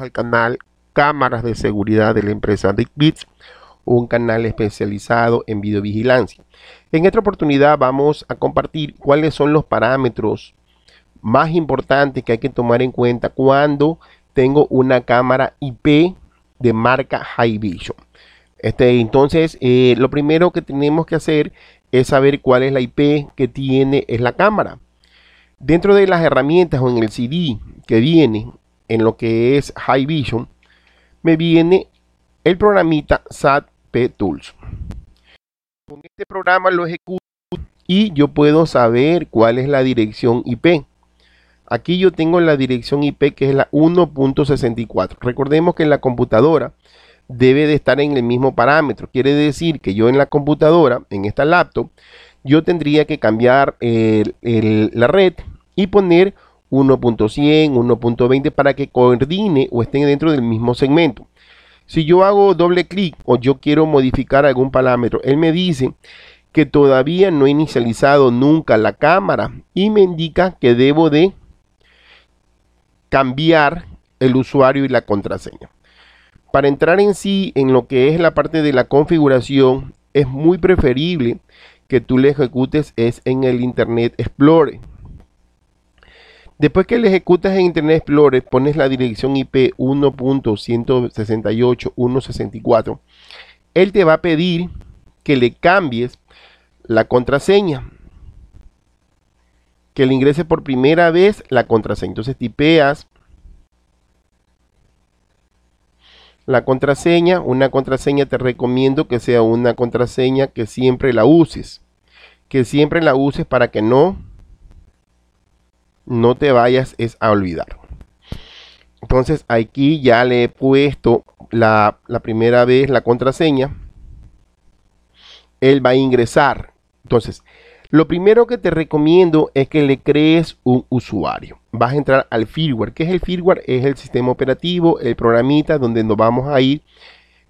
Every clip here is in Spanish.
al canal Cámaras de Seguridad de la empresa DickBits, un canal especializado en videovigilancia. En esta oportunidad vamos a compartir cuáles son los parámetros más importantes que hay que tomar en cuenta cuando tengo una cámara IP de marca High Vision. Este, entonces, eh, lo primero que tenemos que hacer es saber cuál es la IP que tiene es la cámara. Dentro de las herramientas o en el CD que viene en lo que es High Vision, me viene el programita SAT Tools. Con este programa lo ejecuto y yo puedo saber cuál es la dirección IP. Aquí yo tengo la dirección IP que es la 1.64. Recordemos que en la computadora debe de estar en el mismo parámetro. Quiere decir que yo en la computadora, en esta laptop, yo tendría que cambiar la red y poner 1.100, 1.20 para que coordine o estén dentro del mismo segmento. Si yo hago doble clic o yo quiero modificar algún parámetro, él me dice que todavía no he inicializado nunca la cámara y me indica que debo de cambiar el usuario y la contraseña. Para entrar en sí en lo que es la parte de la configuración, es muy preferible que tú le ejecutes es en el Internet Explorer. Después que le ejecutas en Internet Explorer, pones la dirección IP 1.168.164. Él te va a pedir que le cambies la contraseña. Que le ingrese por primera vez la contraseña. Entonces tipeas la contraseña. Una contraseña te recomiendo que sea una contraseña que siempre la uses. Que siempre la uses para que no no te vayas es a olvidar. Entonces aquí ya le he puesto la, la primera vez la contraseña. Él va a ingresar. Entonces, lo primero que te recomiendo es que le crees un usuario. Vas a entrar al firmware. ¿Qué es el firmware? Es el sistema operativo, el programita donde nos vamos a ir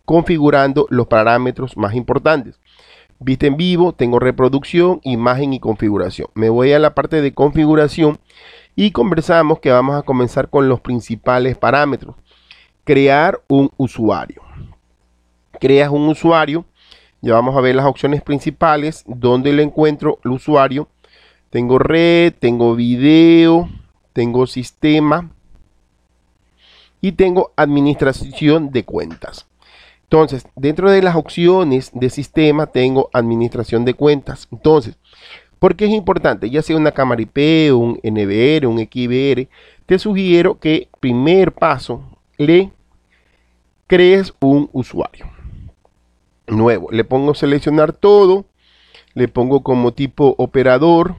configurando los parámetros más importantes vista en vivo, tengo reproducción, imagen y configuración. Me voy a la parte de configuración y conversamos que vamos a comenzar con los principales parámetros. Crear un usuario. Creas un usuario. Ya vamos a ver las opciones principales, donde le encuentro el usuario. Tengo red, tengo video, tengo sistema y tengo administración de cuentas. Entonces, dentro de las opciones de sistema tengo administración de cuentas. Entonces, ¿por qué es importante? Ya sea una cámara IP, un NBR, un XBR, te sugiero que primer paso le crees un usuario nuevo. Le pongo seleccionar todo, le pongo como tipo operador,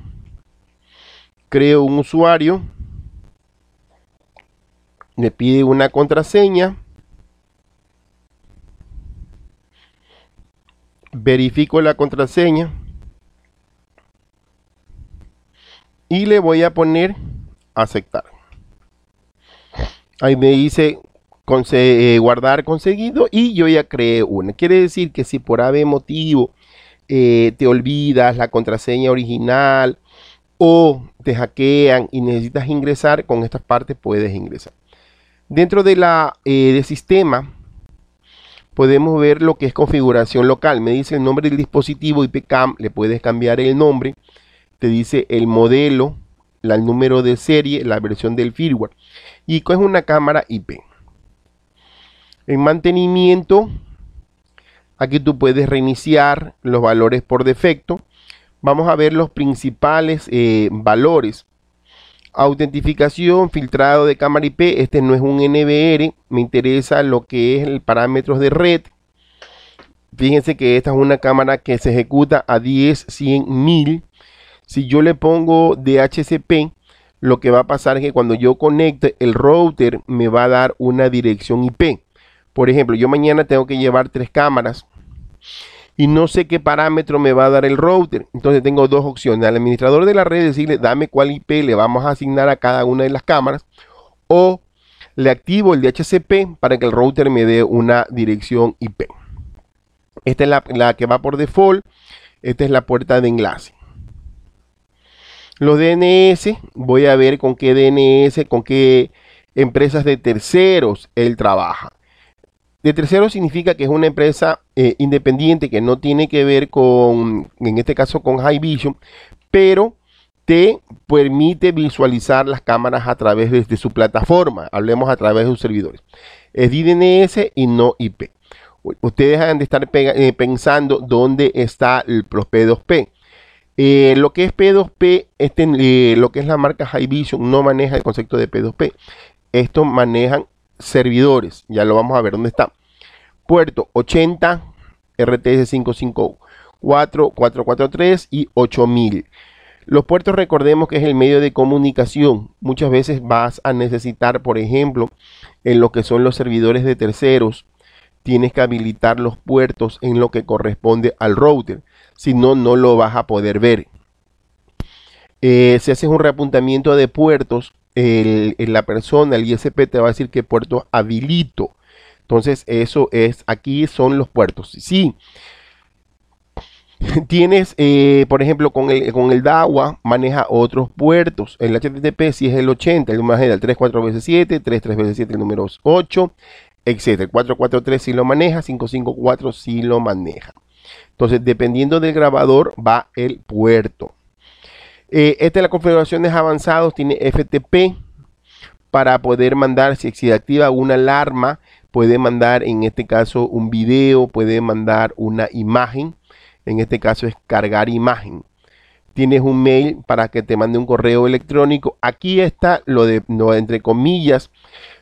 creo un usuario, Le pide una contraseña verifico la contraseña y le voy a poner aceptar ahí me dice eh, guardar conseguido y yo ya creé una quiere decir que si por ave motivo eh, te olvidas la contraseña original o te hackean y necesitas ingresar con estas partes puedes ingresar dentro de la eh, del sistema podemos ver lo que es configuración local. Me dice el nombre del dispositivo IPCAM, le puedes cambiar el nombre. Te dice el modelo, el número de serie, la versión del firmware. Y es una cámara IP. En mantenimiento, aquí tú puedes reiniciar los valores por defecto. Vamos a ver los principales eh, valores Autentificación, filtrado de cámara IP, este no es un NBR, me interesa lo que es el parámetros de red. Fíjense que esta es una cámara que se ejecuta a 10, 100, 1000. Si yo le pongo DHCP, lo que va a pasar es que cuando yo conecte el router me va a dar una dirección IP. Por ejemplo, yo mañana tengo que llevar tres cámaras y no sé qué parámetro me va a dar el router. Entonces tengo dos opciones. Al administrador de la red decirle, dame cuál IP le vamos a asignar a cada una de las cámaras. O le activo el DHCP para que el router me dé una dirección IP. Esta es la, la que va por default. Esta es la puerta de enlace. Los DNS, voy a ver con qué DNS, con qué empresas de terceros él trabaja. De tercero significa que es una empresa eh, independiente que no tiene que ver con, en este caso, con High Vision, pero te permite visualizar las cámaras a través de, su plataforma. Hablemos a través de sus servidores. Es DNS y no IP. Ustedes han de estar eh, pensando dónde está el, P2P. Eh, lo que es P2P, este, lo que es la marca High Vision, no maneja el concepto de P2P. esto manejan servidores. Ya lo vamos a ver dónde está. Puerto 80, RTS 554, 443 y 8000. Los puertos recordemos que es el medio de comunicación. Muchas veces vas a necesitar, por ejemplo, en lo que son los servidores de terceros, tienes que habilitar los puertos en lo que corresponde al router. Si no, no lo vas a poder ver. Eh, si haces un reapuntamiento de puertos, en la persona, el ISP te va a decir que puerto habilito. Entonces, eso es, aquí son los puertos. Sí, Tienes, eh, por ejemplo, con el, con DAWA maneja otros puertos. El HTTP si es el 80, el maneja el 34 veces 7, 33 veces 7 el número 8, etc. 443 si lo maneja, 554 si lo maneja. Entonces, dependiendo del grabador va el puerto. Eh, esta es la configuración de avanzados, tiene FTP para poder mandar, si se activa una alarma, puede mandar en este caso un video, puede mandar una imagen, en este caso es cargar imagen. Tienes un mail para que te mande un correo electrónico. Aquí está lo de, no entre comillas,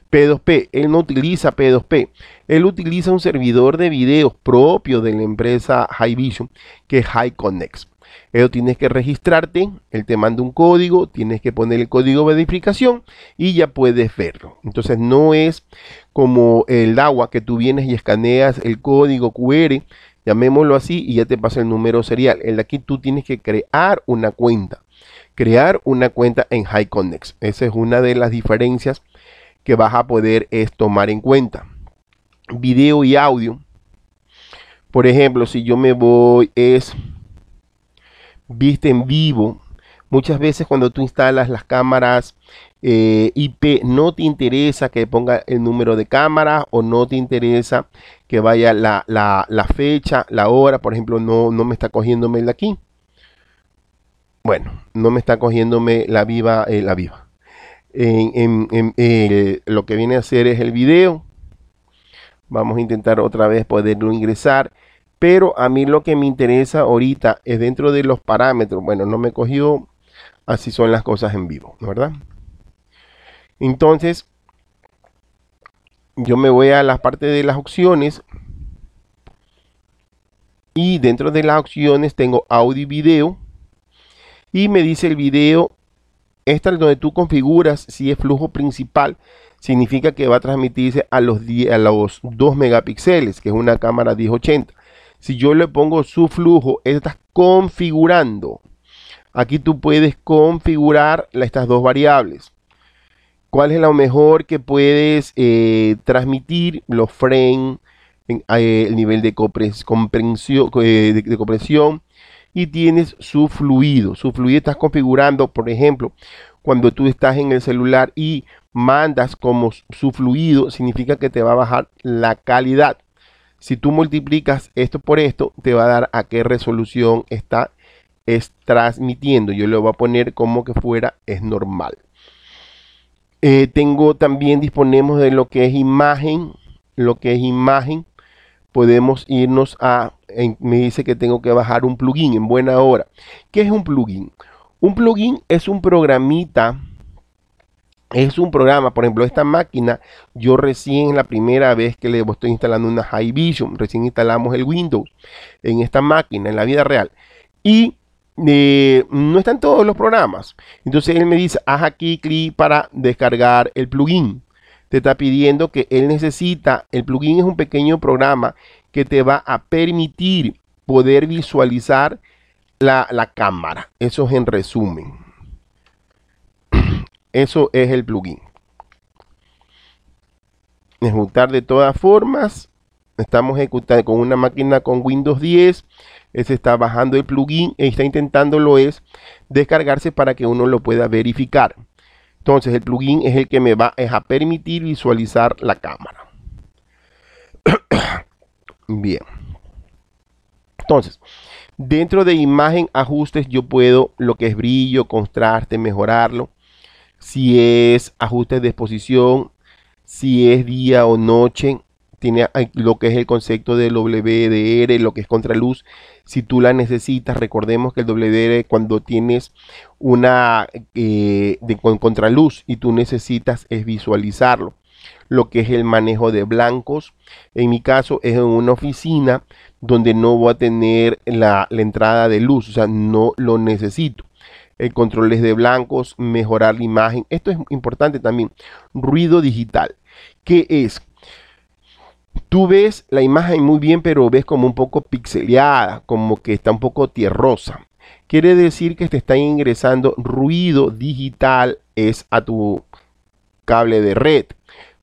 P2P. Él no utiliza P2P. Él utiliza un servidor de videos propio de la empresa High Vision, que es High Connect. Eso tienes que registrarte, él te manda un código, tienes que poner el código de verificación y ya puedes verlo. Entonces no es como el agua que tú vienes y escaneas el código QR, llamémoslo así, y ya te pasa el número serial. El de aquí tú tienes que crear una cuenta, crear una cuenta en Connect. Esa es una de las diferencias que vas a poder es tomar en cuenta. Video y audio. Por ejemplo, si yo me voy es viste en vivo. Muchas veces cuando tú instalas las cámaras eh, IP no te interesa que ponga el número de cámara o no te interesa que vaya la, fecha, la hora. Por ejemplo, no, no me está cogiendo de aquí. Bueno, no me está cogiéndome la viva, eh, la viva. En, eh, lo que viene a hacer es el video. Vamos a intentar otra vez poderlo ingresar. Pero a mí lo que me interesa ahorita es dentro de los parámetros. Bueno, no me he cogido. Así son las cosas en vivo, ¿verdad? Entonces, yo me voy a la parte de las opciones. Y dentro de las opciones tengo audio y video. Y me dice el video, esta es donde tú configuras si es flujo principal significa que va a transmitirse a los, a los 2 megapíxeles, que es una cámara 1080. Si yo le pongo su flujo, estás configurando. Aquí tú puedes configurar estas dos variables. ¿Cuál es lo mejor que puedes eh, transmitir? Los frames, eh, el nivel de comprensión, eh, de compresión y tienes su fluido. Su fluido estás configurando, por ejemplo, cuando tú estás en el celular y mandas como su fluido, significa que te va a bajar la calidad. Si tú multiplicas esto por esto, te va a dar a qué resolución está es transmitiendo. Yo lo voy a poner como que fuera es normal. Eh, tengo también disponemos de lo que es imagen. Lo que es imagen. Podemos irnos a. me dice que tengo que bajar un plugin en buena hora. ¿Qué es un plugin? Un plugin es un programita es un programa, por ejemplo, esta máquina, yo recién la primera vez que le estoy instalando una High Vision, recién instalamos el Windows en esta máquina, en la vida real. Y eh, no están todos los programas. Entonces él me dice, haz aquí clic para descargar el plugin. Te está pidiendo que él necesita, el plugin es un pequeño programa que te va a permitir poder visualizar la, la cámara. Eso es en resumen. Eso es el plugin. Ejecutar de todas formas. Estamos ejecutando con una máquina con Windows 10. Se está bajando el plugin. E está intentándolo es descargarse para que uno lo pueda verificar. Entonces el plugin es el que me va a permitir visualizar la cámara. Bien. Entonces, dentro de imagen ajustes yo puedo lo que es brillo, contraste, mejorarlo si es ajuste de exposición, si es día o noche, tiene lo que es el concepto del WDR, lo que es contraluz. Si tú la necesitas, recordemos que el WDR cuando tienes una eh, de, contraluz y tú necesitas es visualizarlo. Lo que es el manejo de blancos. En mi caso es en una oficina donde no voy a tener la, la entrada de luz, o sea, no lo necesito el controles de blancos, mejorar la imagen. Esto es importante también. Ruido digital. ¿Qué es? Tú ves la imagen muy bien, pero ves como un poco pixeleada, como que está un poco tierrosa. Quiere decir que te está ingresando ruido digital es a tu cable de red.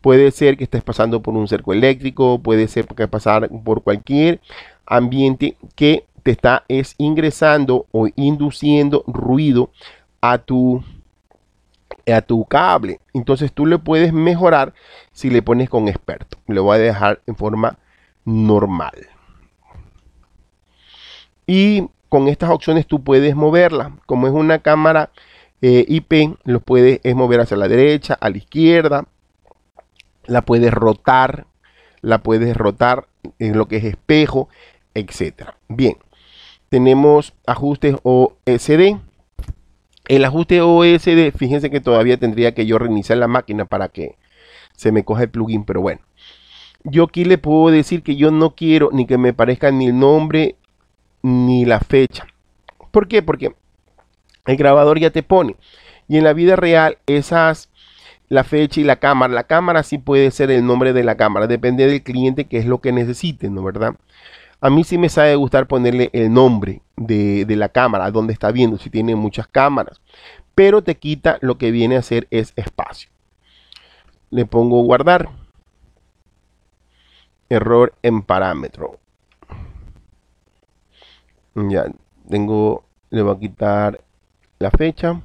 Puede ser que estés pasando por un cerco eléctrico, puede ser que pasar por cualquier ambiente que te está es ingresando o induciendo ruido a tu a tu cable. Entonces tú le puedes mejorar si le pones con experto. Lo voy a dejar en forma normal. Y con estas opciones tú puedes moverla. Como es una cámara eh, IP, lo puedes mover hacia la derecha, a la izquierda. La puedes rotar. La puedes rotar en lo que es espejo, etcétera. Bien tenemos ajustes OSD. El ajuste OSD, fíjense que todavía tendría que yo reiniciar la máquina para que se me coja el plugin, pero bueno. Yo aquí le puedo decir que yo no quiero ni que me parezca ni el nombre ni la fecha. ¿Por qué? Porque el grabador ya te pone. Y en la vida real, esas, la fecha y la cámara. La cámara sí puede ser el nombre de la cámara. Depende del cliente que es lo que necesite, ¿no? ¿Verdad? A mí sí me sabe gustar ponerle el nombre de, de la cámara, donde está viendo, si tiene muchas cámaras. Pero te quita lo que viene a hacer es espacio. Le pongo guardar. Error en parámetro. Ya, tengo, le voy a quitar la fecha.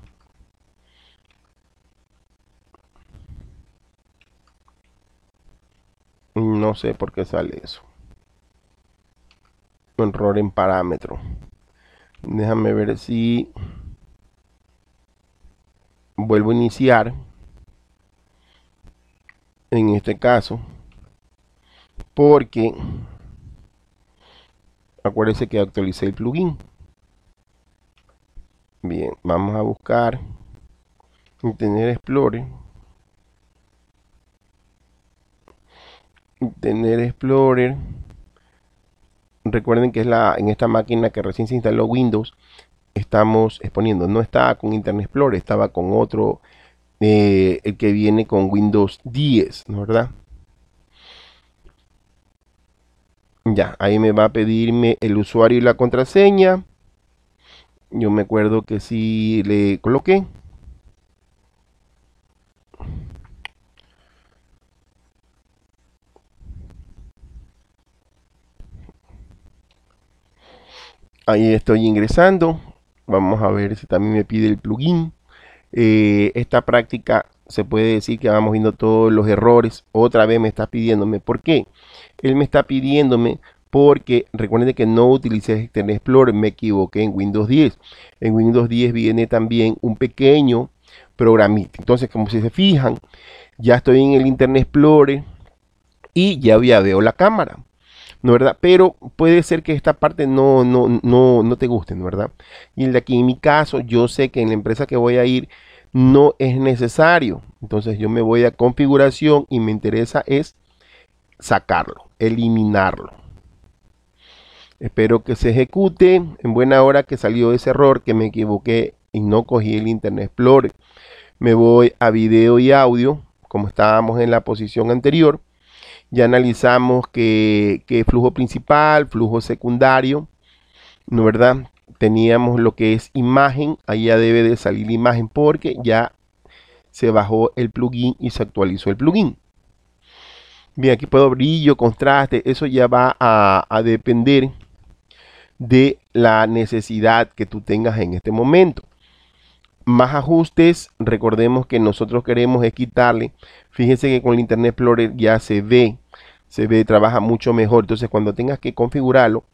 No sé por qué sale eso error en parámetro. Déjame ver si vuelvo a iniciar. En este caso, porque acuérdense que actualicé el plugin. Bien, vamos a buscar tener Explorer. tener Explorer. Recuerden que es la, en esta máquina que recién se instaló Windows, estamos exponiendo. No estaba con Internet Explorer, estaba con otro, eh, el que viene con Windows 10, ¿no verdad? Ya, ahí me va a pedirme el usuario y la contraseña. Yo me acuerdo que sí le coloqué. ahí estoy ingresando vamos a ver si también me pide el plugin eh, esta práctica se puede decir que vamos viendo todos los errores otra vez me está pidiéndome ¿por qué? él me está pidiéndome porque recuerden que no utilicé Internet Explorer, me equivoqué en Windows 10. En Windows 10 viene también un pequeño programita. Entonces, como si se fijan, ya estoy en el Internet Explorer y ya, ya veo la cámara. ¿no verdad? Pero puede ser que esta parte no, no, no, no te guste, verdad? Y el de aquí, en mi caso, yo sé que en la empresa que voy a ir no es necesario. Entonces yo me voy a configuración y me interesa es sacarlo, eliminarlo. Espero que se ejecute. En buena hora que salió ese error que me equivoqué y no cogí el Internet Explorer. Me voy a video y audio, como estábamos en la posición anterior ya analizamos que, que flujo principal, flujo secundario, ¿no verdad? Teníamos lo que es imagen, ahí ya debe de salir imagen porque ya se bajó el plugin y se actualizó el plugin. Bien, aquí puedo brillo, contraste, eso ya va a depender de la necesidad que tú tengas en este momento más ajustes. Recordemos que nosotros queremos es quitarle. Fíjense que con el Internet Explorer ya se ve, se ve, trabaja mucho mejor. Entonces, cuando tengas que configurarlo,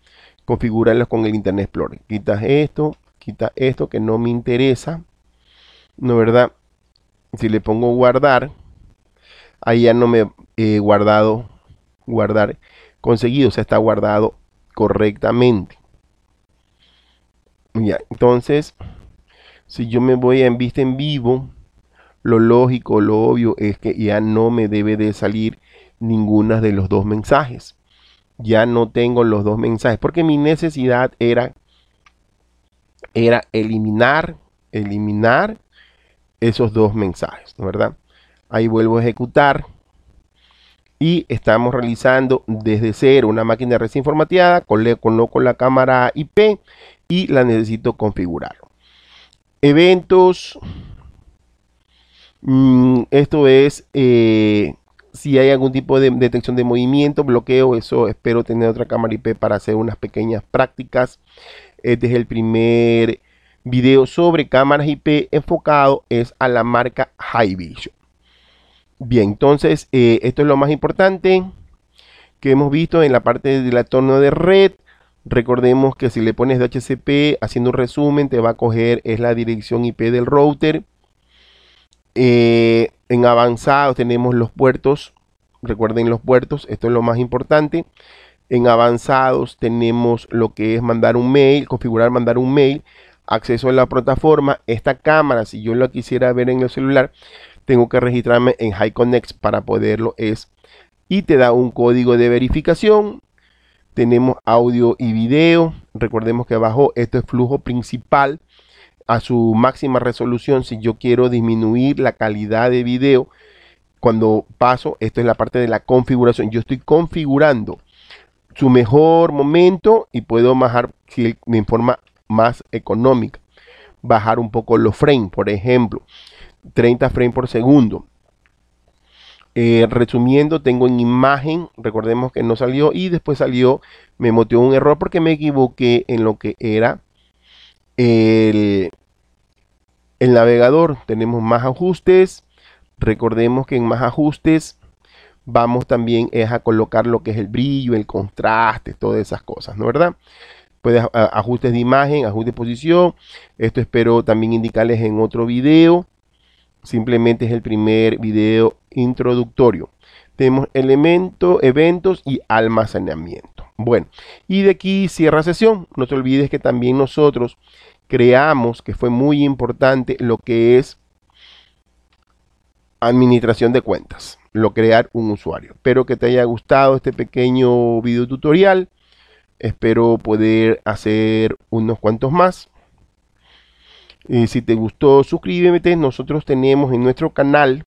configurarlo con el Internet Explorer. Quitas esto, quita esto que no me interesa. No, ¿verdad? Si le pongo guardar, ahí ya no me he eh, guardado, guardar conseguido, o sea, está guardado correctamente. Ya, entonces, si yo me voy a vista en vivo, lo lógico, lo obvio es que ya no me debe de salir ninguna de los dos mensajes. Ya no tengo los dos mensajes porque mi necesidad era era eliminar, eliminar esos dos mensajes, verdad? Ahí vuelvo a ejecutar y estamos realizando desde cero una máquina recién formateada, coloco la cámara IP y la necesito configurar eventos. Mm, esto es eh, si hay algún tipo de detección de movimiento, bloqueo. Eso espero tener otra cámara IP para hacer unas pequeñas prácticas. Eh, este es el primer video sobre cámaras IP enfocado es a la marca High Vision. Bien, entonces eh, esto es lo más importante que hemos visto en la parte del entorno de red. Recordemos que si le pones DHCP, haciendo un resumen, te va a coger es la dirección IP del router. Eh, en avanzado tenemos los puertos. Recuerden los puertos, esto es lo más importante. En avanzados tenemos lo que es mandar un mail, configurar, mandar un mail, acceso a la plataforma. Esta cámara, si yo la quisiera ver en el celular, tengo que registrarme en connect para poderlo es. Y te da un código de verificación tenemos audio y video. Recordemos que abajo esto es flujo principal a su máxima resolución. Si yo quiero disminuir la calidad de video, cuando paso, esto es la parte de la configuración. Yo estoy configurando su mejor momento y puedo bajar si en forma más económica. Bajar un poco los frames, por ejemplo, 30 frames por segundo. Eh, resumiendo, tengo en imagen, recordemos que no salió y después salió, me motivó un error porque me equivoqué en lo que era el, navegador. Tenemos más ajustes, recordemos que en más ajustes vamos también es a colocar lo que es el brillo, el contraste, todas esas cosas, ¿no verdad? Puedes ajustes de imagen, ajuste posición. Esto espero también indicarles en otro video. Simplemente es el primer video introductorio. Tenemos elementos eventos y almacenamiento. Bueno, y de aquí cierra sesión. No te olvides que también nosotros creamos que fue muy importante lo que es administración de cuentas, lo crear un usuario. Espero que te haya gustado este pequeño video tutorial. Espero poder hacer unos cuantos más. Y eh, si te gustó, suscríbete. Nosotros tenemos en nuestro canal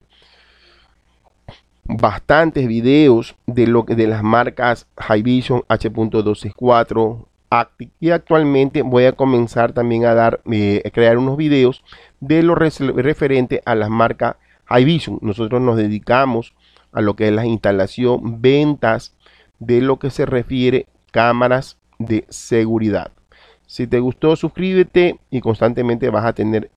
bastantes videos de, lo, que de las marcas High Vision, H.264, Acti y actualmente voy a comenzar también a dar, eh, crear unos videos de lo referente a las marcas High Vision. Nosotros nos dedicamos a lo que es la instalación, ventas de lo que se refiere cámaras de seguridad. Si te gustó, suscríbete y constantemente vas a tener